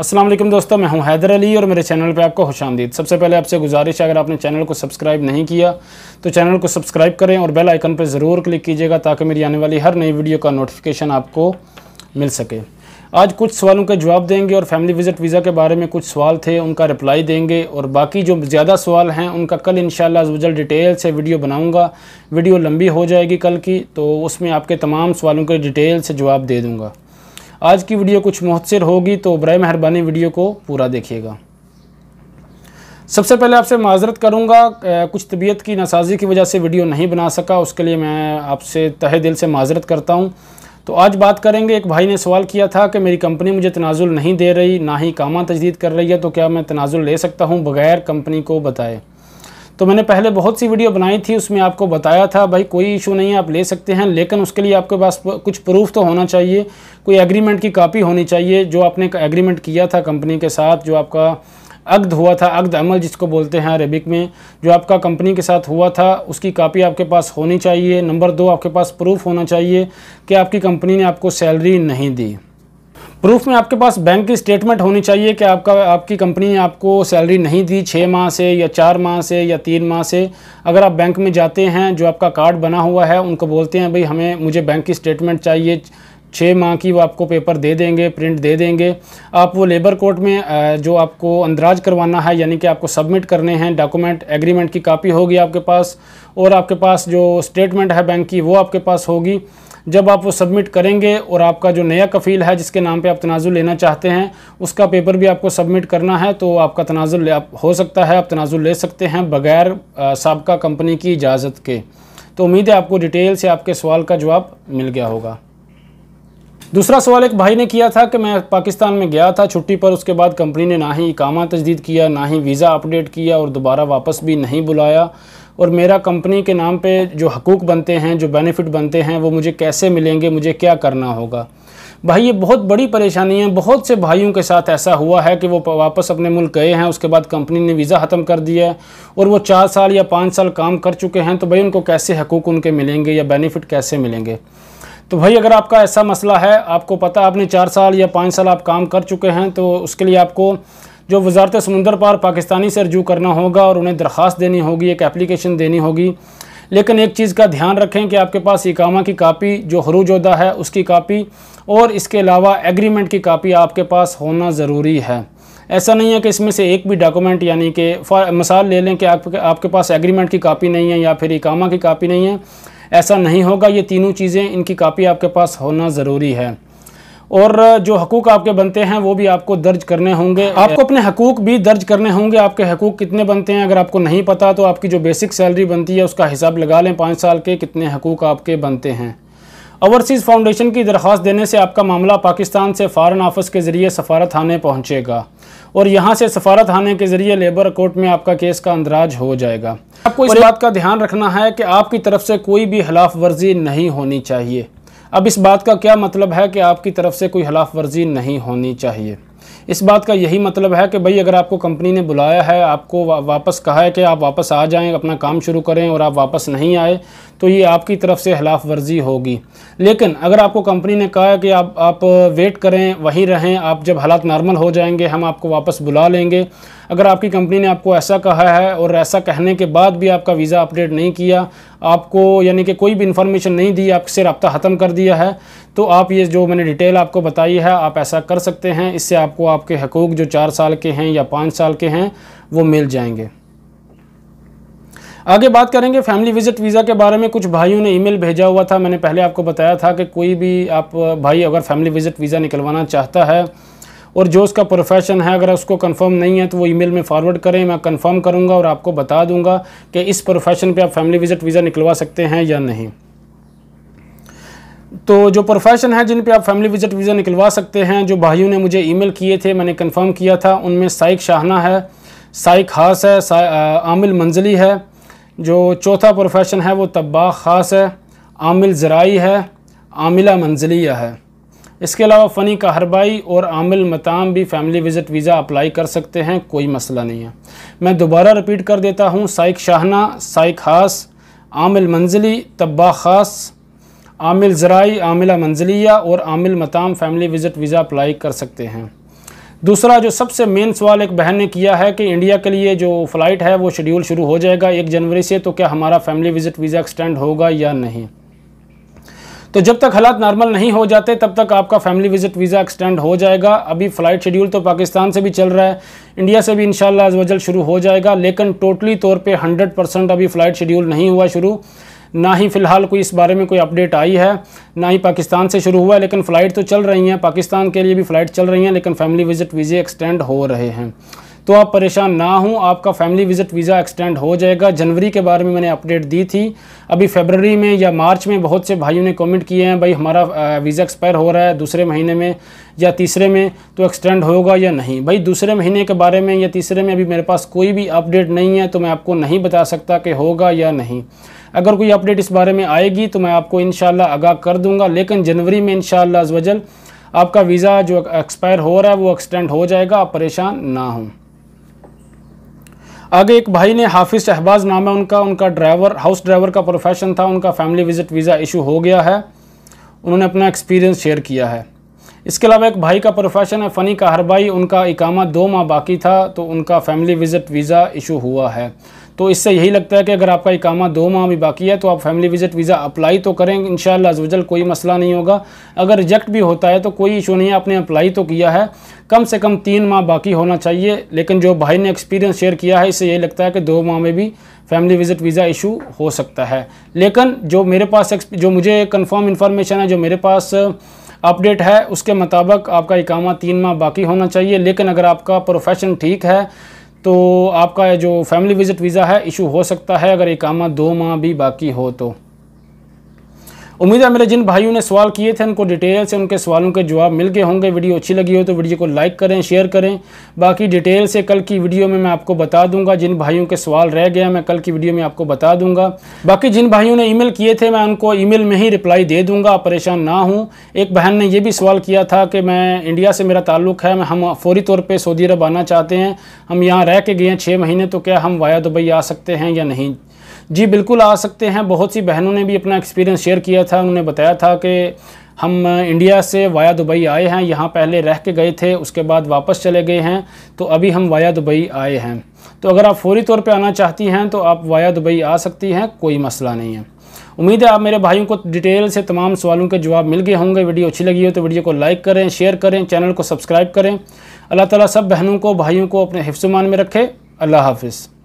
असलम दोस्तों मैं हूं हैदर अली और मेरे चैनल पे आपको खुश आमदीद सबसे पहले आपसे गुजारिश है अगर आपने चैनल को सब्सक्राइब नहीं किया तो चैनल को सब्सक्राइब करें और बेल आइकन पर ज़रूर क्लिक कीजिएगा ताकि मेरी आने वाली हर नई वीडियो का नोटिफिकेशन आपको मिल सके आज कुछ सवालों के जवाब देंगे और फैमिली विज़िट वीज़ा के बारे में कुछ सवाल थे उनका रिप्लाई देंगे और बाकी जो ज़्यादा सवाल हैं उनका कल इन शजल डिटेल से वीडियो बनाऊँगा वीडियो लंबी हो जाएगी कल की तो उसमें आपके तमाम सवालों के डिटेल से जवाब दे दूँगा आज की वीडियो कुछ मुहसर होगी तो बर मेहरबानी वीडियो को पूरा देखिएगा सबसे पहले आपसे माजरत करूंगा कुछ तबीयत की नासाजी की वजह से वीडियो नहीं बना सका उसके लिए मैं आपसे तहे दिल से माजरत करता हूं तो आज बात करेंगे एक भाई ने सवाल किया था कि मेरी कंपनी मुझे तनाजुल नहीं दे रही ना ही कामा तजदीद कर रही है तो क्या मैं तनाजुल ले सकता हूँ बग़ैर कंपनी को बताए तो मैंने पहले बहुत सी वीडियो बनाई थी उसमें आपको बताया था भाई कोई इशू नहीं है आप ले सकते हैं लेकिन उसके लिए आपके पास कुछ प्रूफ तो होना चाहिए कोई एग्रीमेंट की कापी होनी चाहिए जो आपने एग्रीमेंट किया था कंपनी के साथ जो आपका अग्द हुआ था अक्द अमल जिसको बोलते हैं अरेबिक में जो आपका कंपनी के साथ हुआ था उसकी कापी आपके पास होनी चाहिए नंबर दो आपके पास प्रूफ होना चाहिए कि आपकी कंपनी ने आपको सैलरी नहीं दी प्रूफ में आपके पास बैंक की स्टेटमेंट होनी चाहिए कि आपका आपकी कंपनी ने आपको सैलरी नहीं दी छः माह से या चार माह से या तीन माह से अगर आप बैंक में जाते हैं जो आपका कार्ड बना हुआ है उनको बोलते हैं भाई हमें मुझे बैंक की स्टेटमेंट चाहिए छः माह की वो आपको पेपर दे देंगे प्रिंट दे देंगे आप वो लेबर कोर्ट में जो आपको अंदराज करवाना है यानी कि आपको सबमिट करने हैं डॉक्यूमेंट एग्रीमेंट की कापी होगी आपके पास और आपके पास जो स्टेटमेंट है बैंक की वो आपके पास होगी जब आप वो सबमिट करेंगे और आपका जो नया कफ़ील है जिसके नाम पे आप तनाज़ुल लेना चाहते हैं उसका पेपर भी आपको सबमिट करना है तो आपका तनाजुल आप हो सकता है आप तनाजुल ले सकते हैं बगैर सबका कंपनी की इजाज़त के तो उम्मीद है आपको डिटेल से आपके सवाल का जवाब मिल गया होगा दूसरा सवाल एक भाई ने किया था कि मैं पाकिस्तान में गया था छुट्टी पर उसके बाद कंपनी ने ना ही इकामा तजदीद किया ना ही वीज़ा अपडेट किया और दोबारा वापस भी नहीं बुलाया और मेरा कंपनी के नाम पे जो हकूक़ बनते हैं जो बेनिफिट बनते हैं वो मुझे कैसे मिलेंगे मुझे क्या करना होगा भाई ये बहुत बड़ी परेशानी है बहुत से भाइयों के साथ ऐसा हुआ है कि वो वापस अपने मुल्क गए हैं उसके बाद कंपनी ने वीज़ा ख़त्म कर दिया है और वो चार साल या पाँच साल काम कर चुके हैं तो भाई उनको कैसे हकूक़ उनके मिलेंगे या बेनिफिट कैसे मिलेंगे तो भाई अगर आपका ऐसा मसला है आपको पता आपने चार साल या पाँच साल आप काम कर चुके हैं तो उसके लिए आपको जो वजारत समंदर पार पाकिस्तानी से रजू करना होगा और उन्हें दरख्वास्त देनी होगी एक एप्लीकेशन देनी होगी लेकिन एक चीज़ का ध्यान रखें कि आपके पास इकामा की कापी जो उदा है उसकी कापी और इसके अलावा एग्रीमेंट की कापी आपके पास होना ज़रूरी है ऐसा नहीं है कि इसमें से एक भी डॉक्यूमेंट यानी कि मिसाल ले लें कि आप, आपके पास एग्रीमेंट की कापी नहीं है या फिर इकामा की कापी नहीं है ऐसा नहीं होगा ये तीनों चीज़ें इनकी कापी आपके पास होना ज़रूरी है और जो हकूक आपके बनते हैं वो भी आपको दर्ज करने होंगे हाँ। आपको अपने हकूक भी दर्ज करने होंगे आपके हकूक कितने बनते हैं अगर आपको नहीं पता तो आपकी जो बेसिक सैलरी बनती है उसका हिसाब लगा लें पाँच साल के कितने हकूक आपके बनते हैं ओवरसीज़ फाउंडेशन की दरख्वास्त देने से आपका मामला पाकिस्तान से फ़ारन ऑफिस के ज़रिए सफारत थाने पहुँचेगा और यहाँ से सफारत थाने के ज़रिए लेबर कोर्ट में आपका केस का अंदराज हो जाएगा आपको इस बात का ध्यान रखना है कि आपकी तरफ से कोई भी खिलाफ वर्जी नहीं होनी चाहिए अब इस बात का क्या मतलब है कि आपकी तरफ से कोई हलाफ वर्जी नहीं होनी चाहिए इस बात का यही मतलब है कि भाई अगर आपको कंपनी ने बुलाया है आपको वा, वापस कहा है कि आप वापस आ जाएं अपना काम शुरू करें और आप वापस नहीं आए तो ये आपकी तरफ से खिलाफ वर्जी होगी लेकिन अगर आपको कंपनी ने कहा है कि आप आप वेट करें वहीं रहें आप जब हालात नॉर्मल हो जाएंगे हम आपको वापस बुला लेंगे अगर आपकी कंपनी ने आपको ऐसा कहा है और ऐसा कहने के बाद भी आपका वीज़ा अपडेट नहीं किया आपको यानी कि कोई भी इन्फॉर्मेशन नहीं दी आपसे रबता ख़त्म कर दिया है तो आप ये जो मैंने डिटेल आपको बताई है आप ऐसा कर सकते हैं इससे आपको आपके हकूक़ जो चार साल के हैं या पाँच साल के हैं वो मिल जाएंगे आगे बात करेंगे फैमिली विजिट वीज़ा के बारे में कुछ भाइयों ने ईमेल भेजा हुआ था मैंने पहले आपको बताया था कि कोई भी आप भाई अगर फैमिली विजिट वीज़ा निकलवाना चाहता है और जो उसका प्रोफेशन है अगर उसको कंफर्म नहीं है तो वो ईमेल में फॉरवर्ड करें मैं कंफर्म करूँगा और आपको बता दूँगा कि इस प्रोफेशन पर आप फैमिली विजिट वीज़ा निकलवा सकते हैं या नहीं तो जो प्रोफेशन है जिन पे आप फैमिली विजिट वीज़ा निकलवा सकते हैं जो भाइयों ने मुझे ई किए थे मैंने कन्फ़र्म किया था उनमें साइक शाहना है साइक खास है सा, आमिल मंजिली है जो चौथा प्रोफेशन है वो तब्बा खास है आमिल ज़राई है आमिला मंजलिया है इसके अलावा फ़नी का हरबाई और आमिल मताम भी फैमिली विज़िट वीज़ा अप्लाई कर सकते हैं कोई मसला नहीं है मैं दोबारा रिपीट कर देता हूँ साइक शाहना साइक खास आमिल मंजिली तब्बा खास आमिल ज़राई आमिला मंजिलिया और आमिल मताम फैमिली विज़िट वीज़ा अप्लाई कर सकते हैं दूसरा जो सबसे मेन सवाल एक बहन ने किया है कि इंडिया के लिए जो फ़्लाइट है वो शेड्यूल शुरू हो जाएगा एक जनवरी से तो क्या हमारा फैमिली विज़िट वीज़ा एक्सटेंड होगा या नहीं तो जब तक हालात नॉर्मल नहीं हो जाते तब तक आपका फैमिली विजिट वीज़ा एक्सटेंड हो जाएगा अभी फ़्लाइट शेड्यूल तो पाकिस्तान से भी चल रहा है इंडिया से भी इन शजल शुरू हो जाएगा लेकिन टोटली तौर पर हंड्रेड अभी फ़्लाइट शेड्यूल नहीं हुआ शुरू ना ही फ़िलहाल कोई इस बारे में कोई अपडेट आई है ना ही पाकिस्तान से शुरू हुआ है लेकिन फ़्लाइट तो चल रही हैं पाकिस्तान के लिए भी फ़्लाइट चल रही हैं लेकिन फैमिली विजिट वीज़े एक्सटेंड हो रहे हैं तो आप परेशान ना हो आपका फैमिली विजिट वीज़ा एक्सटेंड हो जाएगा जनवरी के बारे में मैंने अपडेट दी थी अभी फेबररी में या मार्च में बहुत से भाइयों ने कमेंट किए हैं भाई हमारा वीज़ा एक्सपायर हो रहा है दूसरे महीने में या तीसरे में तो एक्सटेंड होगा या नहीं भाई दूसरे महीने के बारे में या तीसरे में अभी मेरे पास कोई भी अपडेट नहीं है तो मैं आपको नहीं बता सकता कि होगा या नहीं अगर कोई अपडेट इस बारे में आएगी तो मैं आपको इन आगाह कर दूँगा लेकिन जनवरी में इन शजल आपका वीज़ा जो एक्सपायर हो रहा है वो एक्सटेंड हो जाएगा आप परेशान ना हों आगे एक भाई ने हाफिज़ शहबाज नाम है उनका उनका ड्राइवर हाउस ड्राइवर का प्रोफेशन था उनका फैमिली विजिट वीज़ा इशू हो गया है उन्होंने अपना एक्सपीरियंस शेयर किया है इसके अलावा एक भाई का प्रोफेशन है फ़नी का हर भाई उनका इकामा दो माह बाकी था तो उनका फैमिली विज़िट वीज़ा इशू हुआ है तो इससे यही लगता है कि अगर आपका इकामा दो माह भी बाकी है तो आप फैमिली विजिट वीज़ा अप्लाई तो करें इन शजल कोई मसला नहीं होगा अगर रिजेक्ट भी होता है तो कोई इशू नहीं है आपने अप्लाई तो किया है कम से कम तीन माह बाकी होना चाहिए लेकिन जो भाई ने एक्सपीरियंस शेयर किया है इससे यही लगता है कि दो माह में भी फैमिली विजिट वीज़ा इशू हो सकता है लेकिन जो मेरे पास जो मुझे कन्फर्म इन्फॉर्मेशन है जो मेरे पास अपडेट है उसके मुताबिक आपका इकामा तीन माह बाकी होना चाहिए लेकिन अगर आपका प्रोफेशन ठीक है तो आपका जो फैमिली विज़िट वीज़ा है इशू हो सकता है अगर इकामा दो माह भी बाकी हो तो उम्मीद है मेरे जिन भाइयों ने सवाल किए थे उनको डिटेल से उनके सवालों के जवाब मिल गए होंगे वीडियो अच्छी लगी हो तो वीडियो को लाइक करें शेयर करें बाकी डिटेल से कल की वीडियो में मैं आपको बता दूंगा जिन भाइयों के सवाल रह गए मैं कल की वीडियो में आपको बता दूंगा बाकी जिन भाइयों ने ईमेल किए थे मैं उनको ईमेल में ही रिप्लाई दे दूंगा परेशान ना हूँ एक बहन ने यह भी सवाल किया था कि मैं इंडिया से मेरा ताल्लुक़ है हम फौरी तौर पर सऊदी अरब आना चाहते हैं हम यहाँ रह के गए हैं छः महीने तो क्या हम वाया दुबई आ सकते हैं या नहीं जी बिल्कुल आ सकते हैं बहुत सी बहनों ने भी अपना एक्सपीरियंस शेयर किया था उन्होंने बताया था कि हम इंडिया से वाया दुबई आए हैं यहाँ पहले रह के गए थे उसके बाद वापस चले गए हैं तो अभी हम वाया दुबई आए हैं तो अगर आप फौरी तौर पे आना चाहती हैं तो आप वाया दुबई आ सकती हैं कोई मसला नहीं है उम्मीद है आप मेरे भाइयों को डिटेल से तमाम सवालों के जवाब मिल गए होंगे वीडियो अच्छी लगी हो तो वीडियो को लाइक करें शेयर करें चैनल को सब्सक्राइब करें अल्लाह ताली सब बहनों को भाइयों को अपने हिफ्समान में रखे अल्लाह हाफिज़